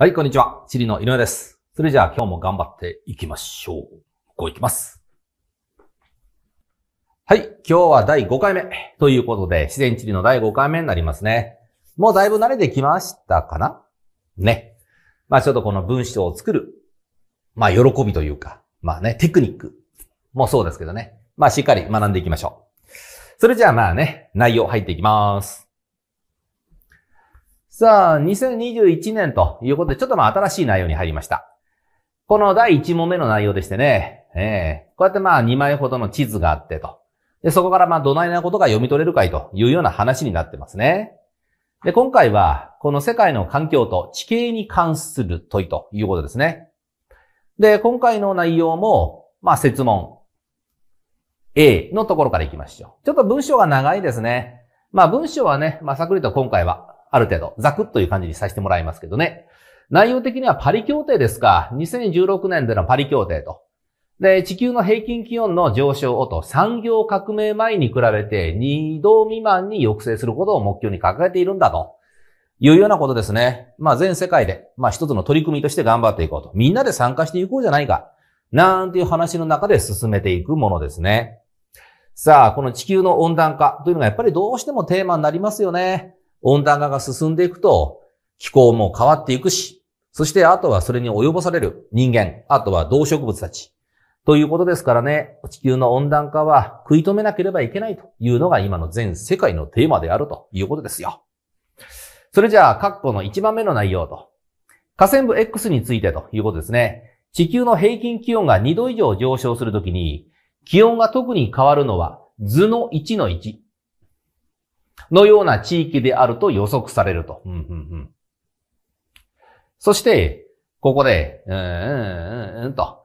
はい、こんにちは。チリの井上です。それじゃあ今日も頑張っていきましょう。こういきます。はい、今日は第5回目ということで、自然地理の第5回目になりますね。もうだいぶ慣れてきましたかなね。まあちょっとこの文章を作る、まあ喜びというか、まあね、テクニックもそうですけどね。まあしっかり学んでいきましょう。それじゃあまあね、内容入っていきます。さあ、2021年ということで、ちょっとまあ新しい内容に入りました。この第1問目の内容でしてね、ええー、こうやってまあ2枚ほどの地図があってと。で、そこからまあどないなことが読み取れるかいというような話になってますね。で、今回は、この世界の環境と地形に関する問いということですね。で、今回の内容も、まあ、説問 A のところからいきましょう。ちょっと文章が長いですね。まあ、文章はね、まあ、さくりと今回はある程度、ザクッという感じにさせてもらいますけどね。内容的にはパリ協定ですか。2016年でのパリ協定と。で、地球の平均気温の上昇をと産業革命前に比べて2度未満に抑制することを目標に掲げているんだと。いうようなことですね。まあ全世界で、まあ一つの取り組みとして頑張っていこうと。みんなで参加していこうじゃないか。なんていう話の中で進めていくものですね。さあ、この地球の温暖化というのがやっぱりどうしてもテーマになりますよね。温暖化が進んでいくと、気候も変わっていくし、そしてあとはそれに及ぼされる人間、あとは動植物たち。ということですからね、地球の温暖化は食い止めなければいけないというのが今の全世界のテーマであるということですよ。それじゃあ、括弧の1番目の内容と、河川部 X についてということですね。地球の平均気温が2度以上上昇するときに、気温が特に変わるのは図の1の1。のような地域であると予測されると。うんうんうん、そして、ここで、うん、うん、と。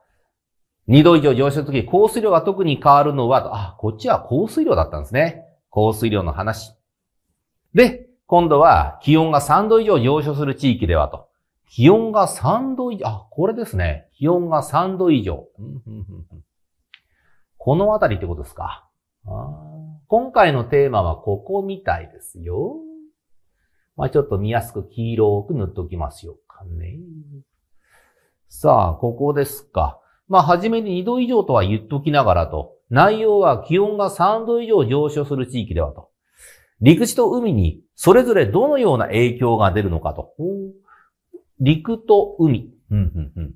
2度以上上昇の時、降水量が特に変わるのは、あ、こっちは降水量だったんですね。降水量の話。で、今度は気温が3度以上上昇する地域ではと。気温が3度以上、あ、これですね。気温が3度以上。このあたりってことですか。あ今回のテーマはここみたいですよ。まあ、ちょっと見やすく黄色く塗っておきますよかね。さあ、ここですか。まあ、はじめに2度以上とは言っときながらと。内容は気温が3度以上上昇する地域ではと。陸地と海にそれぞれどのような影響が出るのかと。陸と海。うんうんうん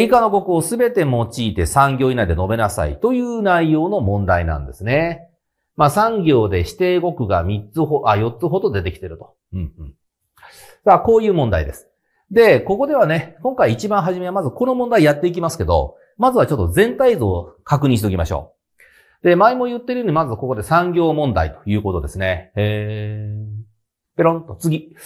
以下の国をすべて用いて産業以内で述べなさいという内容の問題なんですね。まあ3で指定語句が3つほ、あ、4つほど出てきてると。うんうん。さあ、こういう問題です。で、ここではね、今回一番初めはまずこの問題やっていきますけど、まずはちょっと全体像を確認しておきましょう。で、前も言ってるように、まずここで産業問題ということですね。へー、ペロンと次。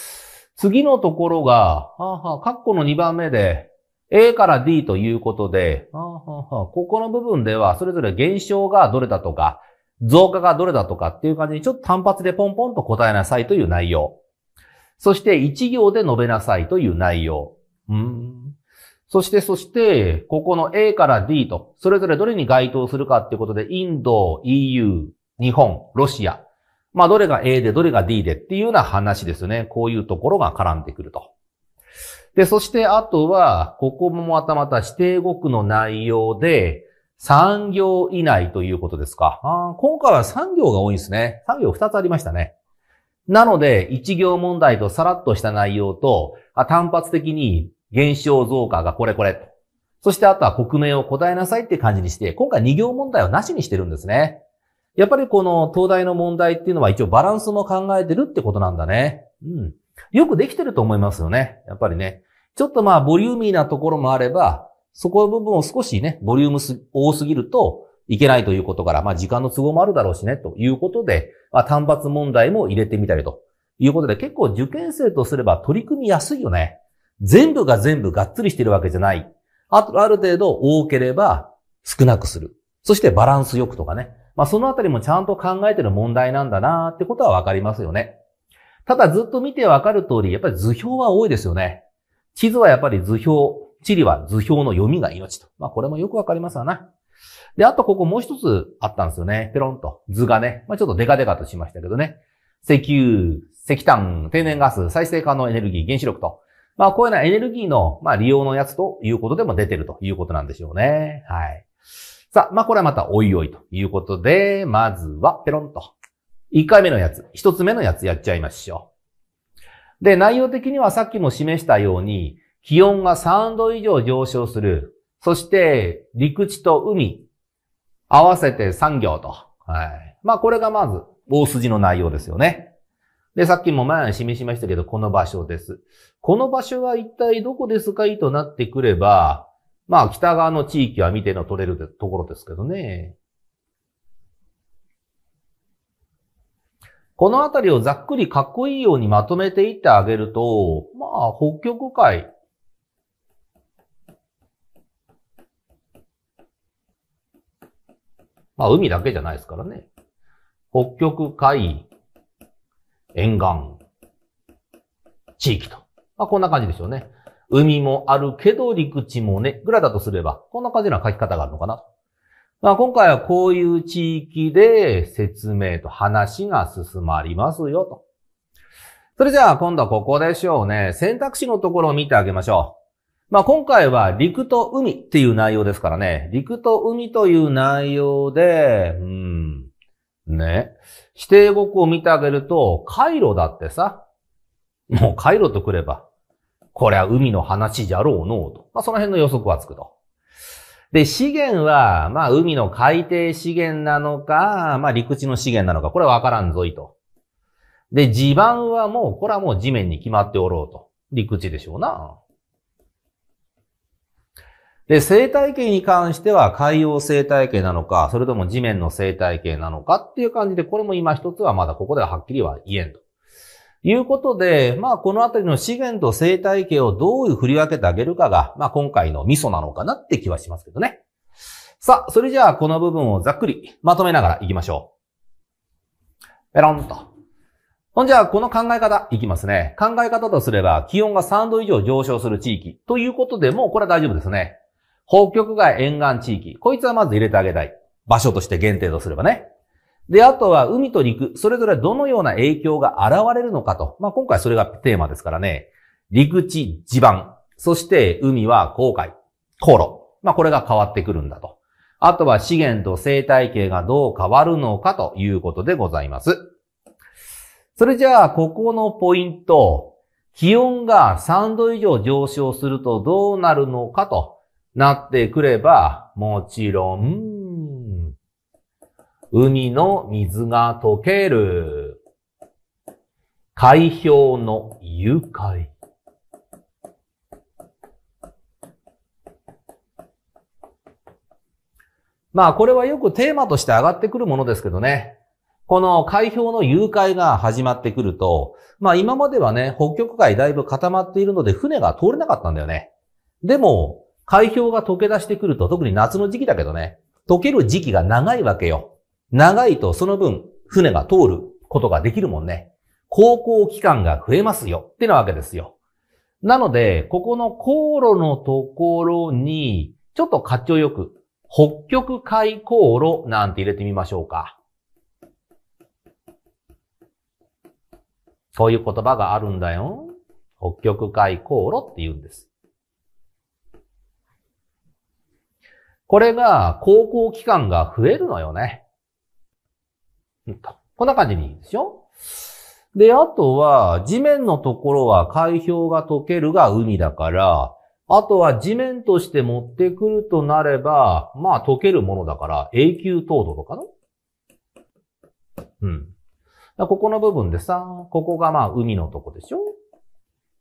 次のところが、はあ、はあ、カッコの2番目で、A から D ということで、はあはあ、ここの部分ではそれぞれ現象がどれだとか、増加がどれだとかっていう感じにちょっと単発でポンポンと答えなさいという内容。そして一行で述べなさいという内容。うんそして、そして、ここの A から D と、それぞれどれに該当するかっていうことで、インド、EU、日本、ロシア。まあ、どれが A で、どれが D でっていうような話ですよね。こういうところが絡んでくると。で、そして、あとは、ここもまたまた指定語句の内容で、三行以内ということですか。あ今回は三行が多いんですね。三行2つありましたね。なので、一行問題とさらっとした内容と、あ単発的に減少増加がこれこれ。そしてあとは国名を答えなさいって感じにして、今回2行問題はなしにしてるんですね。やっぱりこの東大の問題っていうのは一応バランスも考えてるってことなんだね。うん。よくできてると思いますよね。やっぱりね。ちょっとまあボリューミーなところもあれば、そこの部分を少しね、ボリューム多すぎるといけないということから、まあ時間の都合もあるだろうしね、ということで、まあ単発問題も入れてみたりということで、結構受験生とすれば取り組みやすいよね。全部が全部がっつりしてるわけじゃない。あと、ある程度多ければ少なくする。そしてバランスよくとかね。まあそのあたりもちゃんと考えてる問題なんだなってことはわかりますよね。ただずっと見てわかる通り、やっぱり図表は多いですよね。地図はやっぱり図表、地理は図表の読みが命と。まあこれもよくわかりますわな。で、あとここもう一つあったんですよね。ペロンと。図がね。まあちょっとデカデカとしましたけどね。石油、石炭、天然ガス、再生可能エネルギー、原子力と。まあこういうのはエネルギーの、まあ、利用のやつということでも出てるということなんでしょうね。はい。さあ、まあこれはまたおいおいということで、まずはペロンと。1回目のやつ、1つ目のやつやっちゃいましょう。で、内容的にはさっきも示したように、気温が3度以上上昇する。そして、陸地と海、合わせて産業と。はい。まあ、これがまず、大筋の内容ですよね。で、さっきも前に示しましたけど、この場所です。この場所は一体どこですかいとなってくれば、まあ、北側の地域は見ての取れるところですけどね。この辺りをざっくりかっこいいようにまとめていってあげると、まあ、北極海まあ、海だけじゃないですからね。北極海沿岸地域と。まあ、こんな感じでしょうね。海もあるけど陸地もね、ぐらいだとすれば、こんな感じな書き方があるのかな。まあ、今回はこういう地域で説明と話が進まりますよと。それじゃあ今度はここでしょうね。選択肢のところを見てあげましょう。まあ、今回は陸と海っていう内容ですからね。陸と海という内容で、うん、ね。指定語句を見てあげると、カイロだってさ、もうカイロとくれば、これは海の話じゃろうのうと。まあ、その辺の予測はつくと。で、資源は、まあ、海の海底資源なのか、まあ、陸地の資源なのか、これはわからんぞいと。で、地盤はもう、これはもう地面に決まっておろうと。陸地でしょうな。で、生態系に関しては海洋生態系なのか、それとも地面の生態系なのかっていう感じで、これも今一つはまだここでははっきりは言えんと。いうことで、まあこのあたりの資源と生態系をどういう振り分けてあげるかが、まあ今回のミソなのかなって気はしますけどね。さあ、それじゃあこの部分をざっくりまとめながらいきましょう。ペロンと。ほんじゃあ、この考え方いきますね。考え方とすれば、気温が3度以上上昇する地域ということでもうこれは大丈夫ですね。北極外沿岸地域。こいつはまず入れてあげたい。場所として限定とすればね。で、あとは海と陸、それぞれどのような影響が現れるのかと。まあ、今回それがテーマですからね。陸地、地盤、そして海は航海、航路。まあ、これが変わってくるんだと。あとは資源と生態系がどう変わるのかということでございます。それじゃあ、ここのポイント。気温が3度以上上昇するとどうなるのかとなってくれば、もちろん、海の水が溶ける。海氷の融解。まあこれはよくテーマとして上がってくるものですけどね。この海氷の融解が始まってくると、まあ今まではね、北極海だいぶ固まっているので船が通れなかったんだよね。でも、海氷が溶け出してくると、特に夏の時期だけどね、溶ける時期が長いわけよ。長いとその分、船が通ることができるもんね。航行期間が増えますよ。ってなわけですよ。なので、ここの航路のところに、ちょっとかっちょよく、北極海航路なんて入れてみましょうか。こういう言葉があるんだよ。北極海航路って言うんです。これが高校期間が増えるのよね。こんな感じでいいですよ。で、あとは、地面のところは海氷が溶けるが海だから、あとは地面として持ってくるとなれば、まあ溶けるものだから永久凍土とかのうん。ここの部分でさ、ここがまあ海のとこでしょ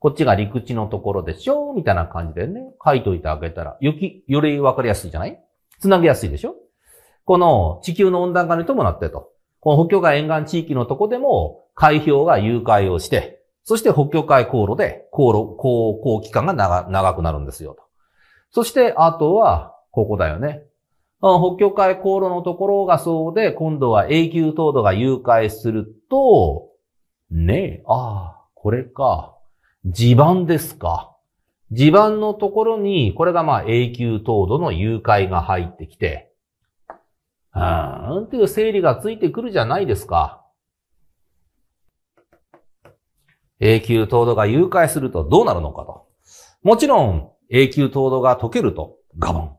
こっちが陸地のところでしょみたいな感じでね、書いといてあげたら、よより分かりやすいじゃないつなげやすいでしょこの地球の温暖化に伴ってと。この北極海沿岸地域のとこでも、海氷が誘拐をして、そして北極海航路で、航路、航行期間が長長くなるんですよと。そして、あとは、ここだよね。北極海航路のところがそうで、今度は永久凍土が誘拐すると、ねえ、ああ、これか。地盤ですか。地盤のところに、これがまあ永久凍土の融解が入ってきて、うーんっていう整理がついてくるじゃないですか。永久凍土が融解するとどうなるのかと。もちろん、永久凍土が溶けると、ガバン。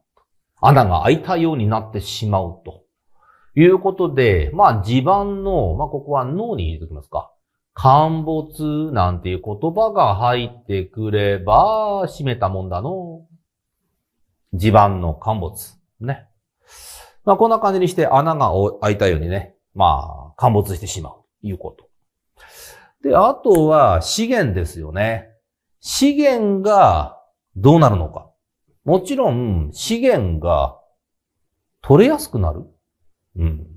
穴が開いたようになってしまうと。いうことで、まあ地盤の、まあここは脳に入れておきますか。陥没なんていう言葉が入ってくれば、閉めたもんだの。地盤の陥没。ね。まあ、こんな感じにして穴が開いたようにね、まあ、陥没してしまう、いうこと。で、あとは資源ですよね。資源がどうなるのか。もちろん、資源が取れやすくなる。うん。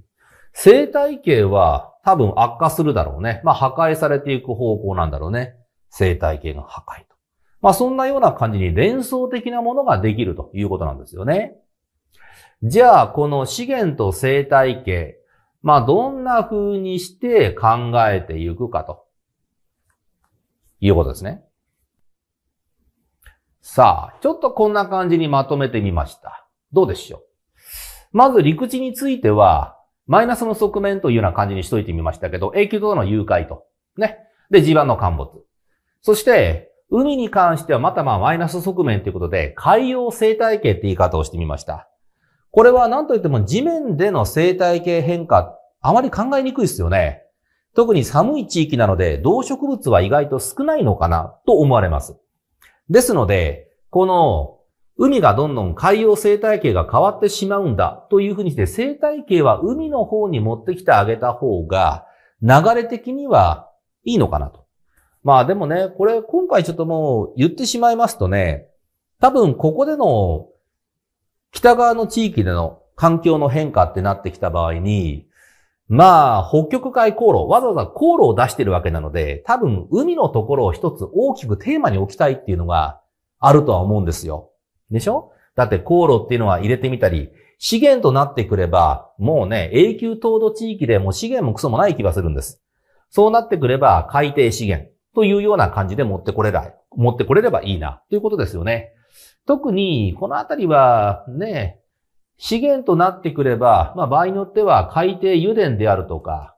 生態系は多分悪化するだろうね。まあ、破壊されていく方向なんだろうね。生態系の破壊と。まあ、そんなような感じに連想的なものができるということなんですよね。じゃあ、この資源と生態系、まあ、どんな風にして考えていくかと、いうことですね。さあ、ちょっとこんな感じにまとめてみました。どうでしょうまず陸地については、マイナスの側面というような感じにしといてみましたけど、永久との誘拐と。ね。で、地盤の陥没。そして、海に関してはまたまあマイナス側面ということで、海洋生態系って言い方をしてみました。これは何と言っても地面での生態系変化、あまり考えにくいですよね。特に寒い地域なので、動植物は意外と少ないのかなと思われます。ですので、この海がどんどん海洋生態系が変わってしまうんだというふうにして生態系は海の方に持ってきてあげた方が流れ的にはいいのかなと。まあでもね、これ今回ちょっともう言ってしまいますとね、多分ここでの北側の地域での環境の変化ってなってきた場合に、まあ、北極海航路、わざわざ航路を出してるわけなので、多分海のところを一つ大きくテーマに置きたいっていうのがあるとは思うんですよ。でしょだって航路っていうのは入れてみたり、資源となってくれば、もうね、永久凍土地域でもう資源もクソもない気がするんです。そうなってくれば、海底資源というような感じで持ってこれら、持ってこれればいいな、ということですよね。特に、このあたりは、ね、資源となってくれば、まあ場合によっては海底油田であるとか、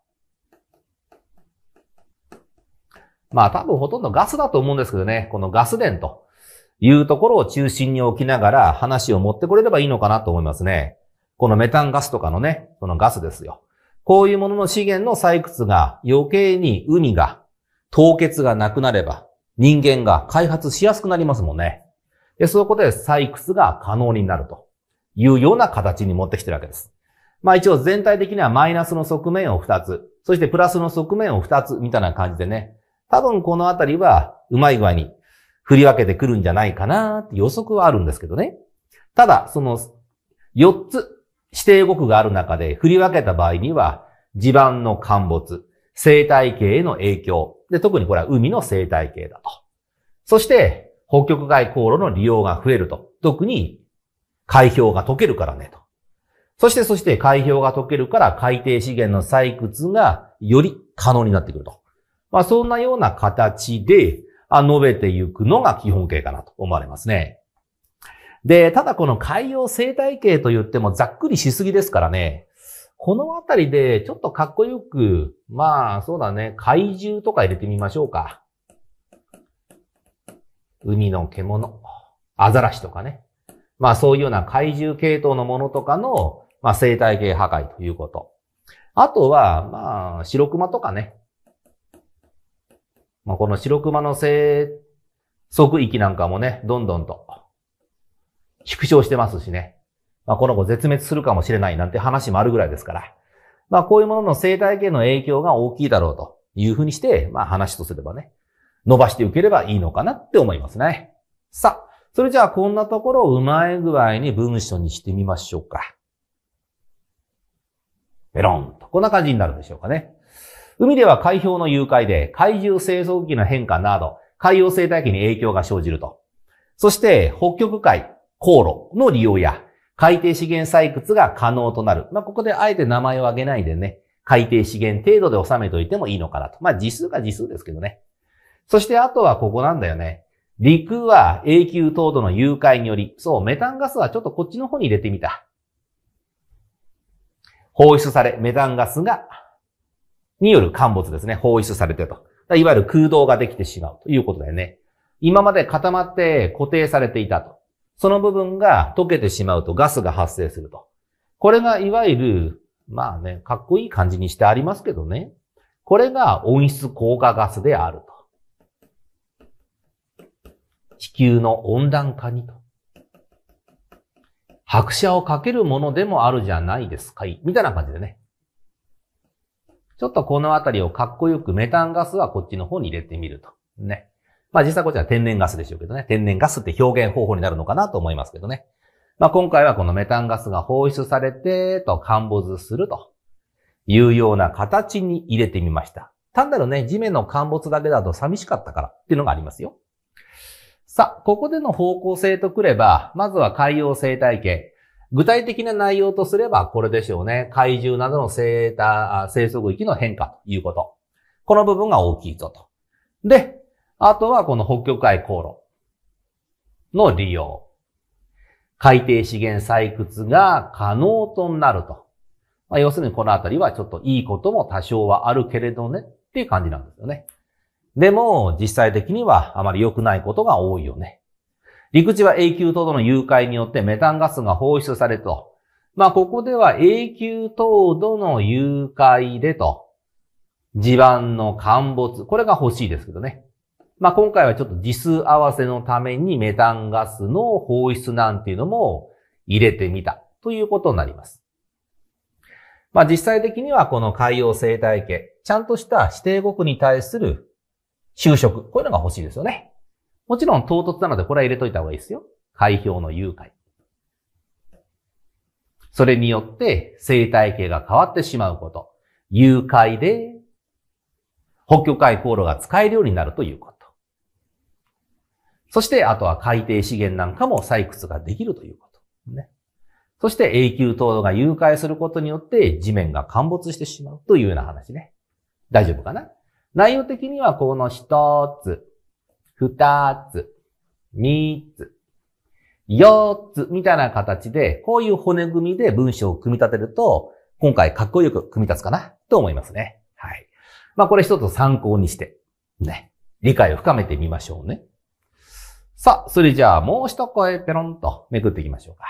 まあ多分ほとんどガスだと思うんですけどね、このガス田というところを中心に置きながら話を持ってこれればいいのかなと思いますね。このメタンガスとかのね、そのガスですよ。こういうものの資源の採掘が余計に海が凍結がなくなれば人間が開発しやすくなりますもんね。で、そこで採掘が可能になるというような形に持ってきてるわけです。まあ一応全体的にはマイナスの側面を2つ、そしてプラスの側面を2つみたいな感じでね、多分このあたりはうまい具合に振り分けてくるんじゃないかなって予測はあるんですけどね。ただ、その4つ指定語句がある中で振り分けた場合には、地盤の陥没、生態系への影響。で、特にこれは海の生態系だと。そして、北極外航路の利用が増えると。特に、海氷が溶けるからねと。そして、そして海氷が溶けるから海底資源の採掘がより可能になってくると。まあ、そんなような形で、述べていくのが基本形かなと思われますね。で、ただこの海洋生態系と言ってもざっくりしすぎですからね、このあたりでちょっとかっこよく、まあそうだね、怪獣とか入れてみましょうか。海の獣、アザラシとかね。まあそういうような怪獣系統のものとかの、まあ、生態系破壊ということ。あとは、まあ、白熊とかね。まあ、この白熊の生息域なんかもね、どんどんと縮小してますしね。まあ、この子絶滅するかもしれないなんて話もあるぐらいですから。まあ、こういうものの生態系の影響が大きいだろうというふうにして、まあ、話とすればね、伸ばして受ければいいのかなって思いますね。さあ、それじゃあこんなところをうまい具合に文章にしてみましょうか。ペロンと。こんな感じになるでしょうかね。海では海氷の誘拐で海中生息域の変化など、海洋生態系に影響が生じると。そして、北極海、航路の利用や、海底資源採掘が可能となる。まあ、ここであえて名前を挙げないでね、海底資源程度で収めといてもいいのかなと。まあ、時数が時数ですけどね。そして、あとはここなんだよね。陸は永久凍土の誘拐により、そう、メタンガスはちょっとこっちの方に入れてみた。放出され、メタンガスがによる陥没ですね、放出されてと。いわゆる空洞ができてしまうということだよね。今まで固まって固定されていたと。その部分が溶けてしまうとガスが発生すると。これがいわゆる、まあね、かっこいい感じにしてありますけどね。これが温室効果ガスであると。地球の温暖化にと。拍車をかけるものでもあるじゃないですかい。みたいな感じでね。ちょっとこのあたりをかっこよくメタンガスはこっちの方に入れてみると。ね。まあ実際こっちは天然ガスでしょうけどね。天然ガスって表現方法になるのかなと思いますけどね。まあ今回はこのメタンガスが放出されて、と陥没するというような形に入れてみました。単なるね、地面の陥没だけだと寂しかったからっていうのがありますよ。さあ、ここでの方向性とくれば、まずは海洋生態系。具体的な内容とすればこれでしょうね。怪獣などの生生息域の変化ということ。この部分が大きいぞと。で、あとはこの北極海航路の利用。海底資源採掘が可能となると。まあ、要するにこのあたりはちょっといいことも多少はあるけれどねっていう感じなんですよね。でも実際的にはあまり良くないことが多いよね。陸地は永久凍土の融解によってメタンガスが放出されると。まあ、ここでは永久凍土の融解でと、地盤の陥没、これが欲しいですけどね。まあ、今回はちょっと実数合わせのためにメタンガスの放出なんていうのも入れてみたということになります。まあ、実際的にはこの海洋生態系、ちゃんとした指定国に対する就職、こういうのが欲しいですよね。もちろん唐突なのでこれは入れといた方がいいですよ。開票の誘拐。それによって生態系が変わってしまうこと。誘拐で北極海航路が使えるようになるということ。そして、あとは海底資源なんかも採掘ができるということ。ね。そして、永久凍土が融解することによって地面が陥没してしまうというような話ね。大丈夫かな内容的にはこの一つ、二つ、三つ、四つみたいな形で、こういう骨組みで文章を組み立てると、今回かっこよく組み立つかなと思いますね。はい。まあこれ一つ参考にして、ね、理解を深めてみましょうね。さあ、それじゃあもう一声ペロンとめくっていきましょうか。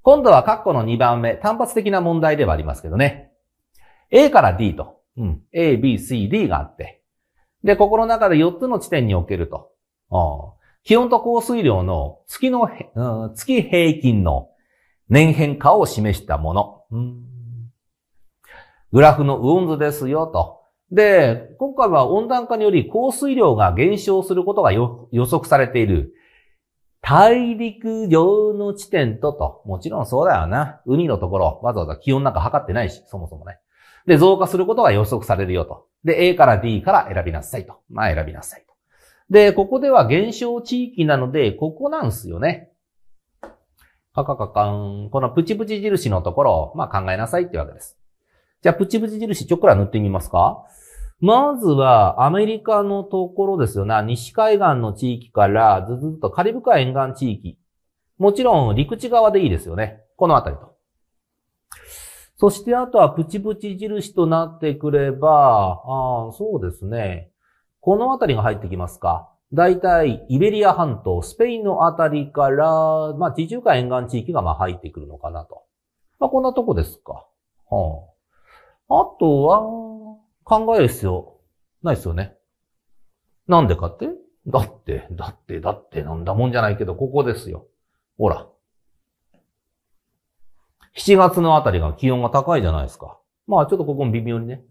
今度は括弧の2番目、単発的な問題ではありますけどね。A から D と、うん、A, B, C, D があって、で、心の中で4つの地点におけると。気温と降水量の月の、うん、月平均の年変化を示したもの。グラフのウォンズですよと。で、今回は温暖化により降水量が減少することが予測されている大陸上の地点とと、もちろんそうだよな。海のところ、わざわざ気温なんか測ってないし、そもそもね。で、増加することが予測されるよと。で、A から D から選びなさいと。まあ、選びなさいと。で、ここでは減少地域なので、ここなんすよね。カカカカン。このプチプチ印のところを、まあ考えなさいってわけです。じゃあ、プチプチ印、ちょっくら塗ってみますかまずは、アメリカのところですよな、ね。西海岸の地域から、ずずっとカリブ海沿岸地域。もちろん、陸地側でいいですよね。このあたりと。そしてあとはプチプチ印となってくれば、あそうですね。このあたりが入ってきますか。大体、イベリア半島、スペインのあたりから、まあ、地中海沿岸地域がまあ入ってくるのかなと。まあ、こんなとこですか。はあ、あとは、考える必要、ないですよね。なんでかってだって、だって、だってなんだもんじゃないけど、ここですよ。ほら。7月のあたりが気温が高いじゃないですか。まあちょっとここも微妙にね。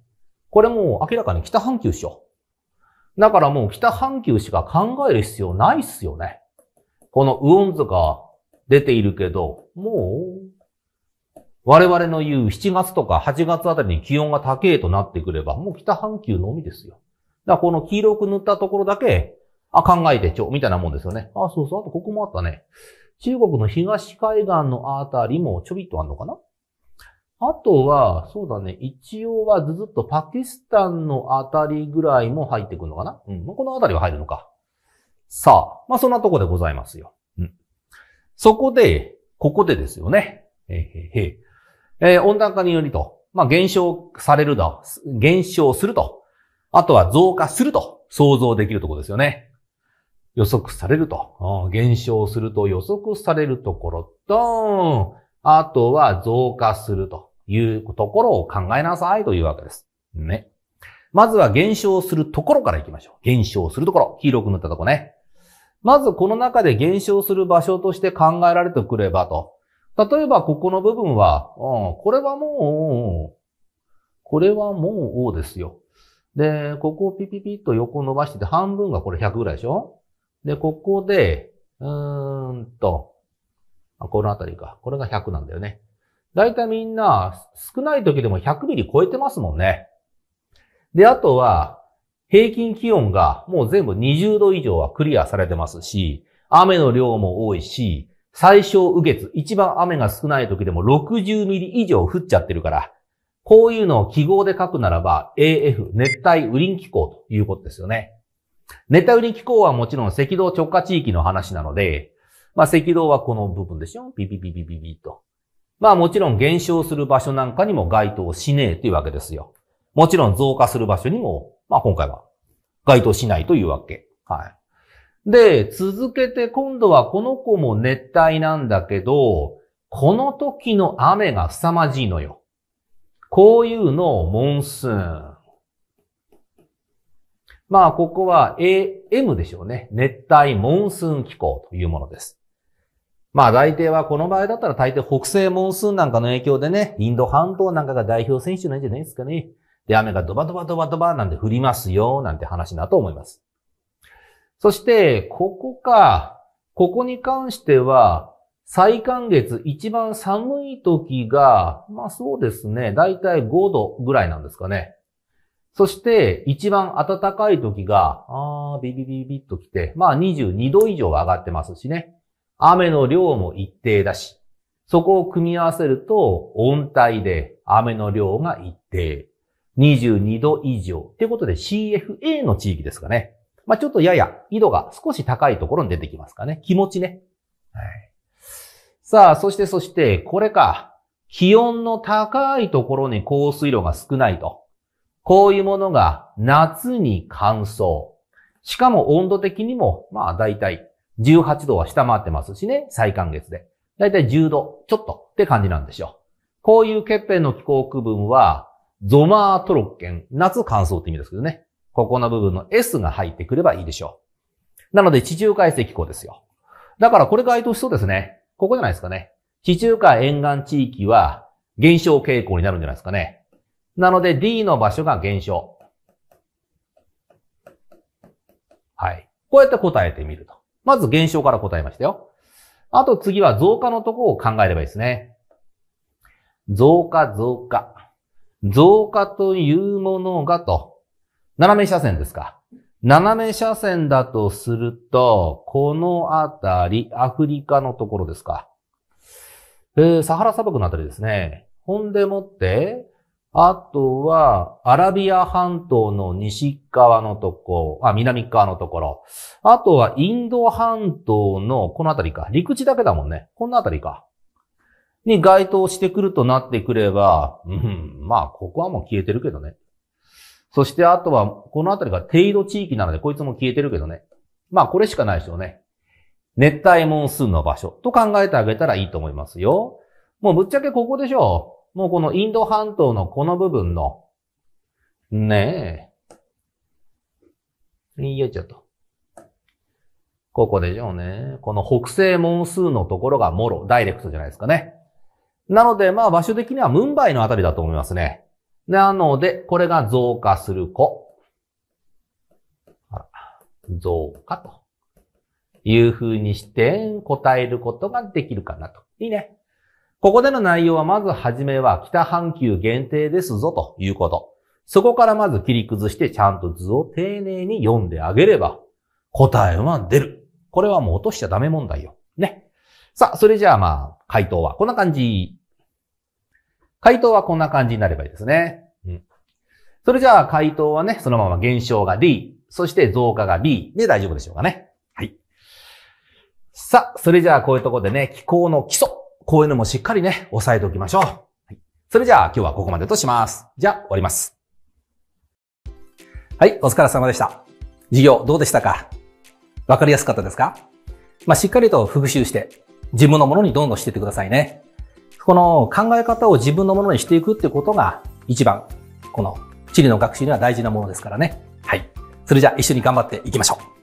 これもう明らかに北半球っしょ。だからもう北半球しか考える必要ないっすよね。このウオンズが出ているけど、もう、我々の言う7月とか8月あたりに気温が高いとなってくれば、もう北半球のみですよ。だからこの黄色く塗ったところだけ、あ、考えてちょ、みたいなもんですよね。あ、そうそう、あとここもあったね。中国の東海岸のあたりもちょびっとあるのかなあとは、そうだね、一応はずっとパキスタンのあたりぐらいも入ってくるのかなうん、このあたりは入るのか。さあ、まあそんなとこでございますよ。うん。そこで、ここでですよね。えへへえー、温暖化によりと、まあ減少されるだ、減少すると、あとは増加すると想像できるところですよね。予測されると、減少すると予測されるところと、あとは増加するというところを考えなさいというわけです。ね。まずは減少するところから行きましょう。減少するところ。黄色く塗ったとこね。まずこの中で減少する場所として考えられてくればと。例えばここの部分は、うん、これはもう、これはもうですよ。で、ここをピピピッと横伸ばしてて、半分がこれ100ぐらいでしょで、ここで、うーんと、このあたりか。これが100なんだよね。だいたいみんな、少ない時でも100ミリ超えてますもんね。で、あとは、平均気温がもう全部20度以上はクリアされてますし、雨の量も多いし、最小雨月、一番雨が少ない時でも60ミリ以上降っちゃってるから、こういうのを記号で書くならば AF、熱帯雨林気候ということですよね。熱帯雨林気候はもちろん赤道直下地域の話なので、まあ、赤道はこの部分でしょピピピピピピと。まあもちろん減少する場所なんかにも該当しねえというわけですよ。もちろん増加する場所にも、まあ今回は該当しないというわけ。はい。で、続けて今度はこの子も熱帯なんだけど、この時の雨が凄まじいのよ。こういうのをモンスーン。まあ、ここは AM でしょうね。熱帯モンスーン気候というものです。まあ、大抵はこの場合だったら大抵北西モンスーンなんかの影響でね、インド半島なんかが代表選手なんじゃないですかね。で、雨がドバドバドバドバなんで降りますよ、なんて話だと思います。そして、ここか、ここに関しては、最寒月一番寒い時が、まあそうですね、だいたい5度ぐらいなんですかね。そして、一番暖かい時が、あビビビビッと来て、まあ22度以上上がってますしね。雨の量も一定だし、そこを組み合わせると、温帯で雨の量が一定。22度以上。っいうことで CFA の地域ですかね。まあ、ちょっとやや、緯度が少し高いところに出てきますかね。気持ちね。はい。さあ、そしてそして、これか。気温の高いところに降水量が少ないと。こういうものが夏に乾燥。しかも温度的にも、まあ大体18度は下回ってますしね、最寒月で。大体10度ちょっとって感じなんですよ。こういう欠片の気候区分は、ゾマートロッケン、夏乾燥って意味ですけどね。ここの部分の S が入ってくればいいでしょう。なので地中海性気候ですよ。だからこれ該当しそうですね。ここじゃないですかね。地中海沿岸地域は減少傾向になるんじゃないですかね。なので D の場所が減少。はい。こうやって答えてみると。まず減少から答えましたよ。あと次は増加のとこを考えればいいですね。増加、増加。増加というものがと。斜め車線ですか。斜め車線だとすると、このあたり、アフリカのところですか。えー、サハラ砂漠のあたりですね。ほんでもって、あとは、アラビア半島の西側のとこあ、南側のところ。あとは、インド半島のこの辺りか。陸地だけだもんね。この辺りか。に該当してくるとなってくれば、うん、まあ、ここはもう消えてるけどね。そして、あとは、この辺りが低度地域なので、こいつも消えてるけどね。まあ、これしかないですよね。熱帯モンスーンの場所と考えてあげたらいいと思いますよ。もうぶっちゃけここでしょ。もうこのインド半島のこの部分の、ねえ。いいちょっと。ここでしょうね。この北西モンスーンのところがもろ、ダイレクトじゃないですかね。なので、まあ場所的にはムンバイのあたりだと思いますね。なので、これが増加する子。増加という風にして答えることができるかなと。いいね。ここでの内容はまずはじめは北半球限定ですぞということ。そこからまず切り崩してちゃんと図を丁寧に読んであげれば答えは出る。これはもう落としちゃダメ問題よ。ね。さあ、それじゃあまあ、回答はこんな感じ。回答はこんな感じになればいいですね。うん。それじゃあ回答はね、そのまま減少が D、そして増加が B で大丈夫でしょうかね。はい。さあ、それじゃあこういうとこでね、気候の基礎。こういうのもしっかりね、押さえておきましょう。はい、それじゃあ今日はここまでとします。じゃあ終わります。はい、お疲れ様でした。授業どうでしたかわかりやすかったですかまあ、しっかりと復習して、自分のものにどんどんしていってくださいね。この考え方を自分のものにしていくってことが一番、この地理の学習には大事なものですからね。はい。それじゃあ一緒に頑張っていきましょう。